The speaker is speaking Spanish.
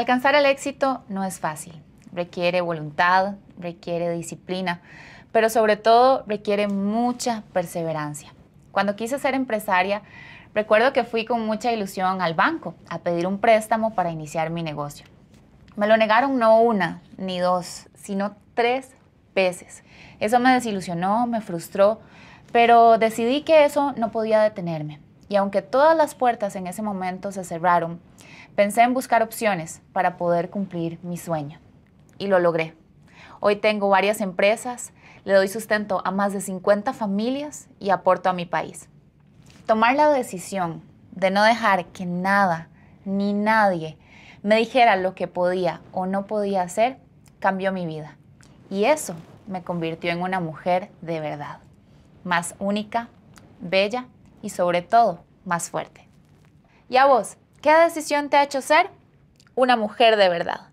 Alcanzar el éxito no es fácil, requiere voluntad, requiere disciplina, pero sobre todo requiere mucha perseverancia. Cuando quise ser empresaria, recuerdo que fui con mucha ilusión al banco a pedir un préstamo para iniciar mi negocio. Me lo negaron no una ni dos, sino tres veces. Eso me desilusionó, me frustró, pero decidí que eso no podía detenerme y aunque todas las puertas en ese momento se cerraron, pensé en buscar opciones para poder cumplir mi sueño. Y lo logré. Hoy tengo varias empresas, le doy sustento a más de 50 familias y aporto a mi país. Tomar la decisión de no dejar que nada ni nadie me dijera lo que podía o no podía hacer cambió mi vida. Y eso me convirtió en una mujer de verdad, más única, bella y sobre todo más fuerte. ¿Y a vos? ¿Qué decisión te ha hecho ser una mujer de verdad?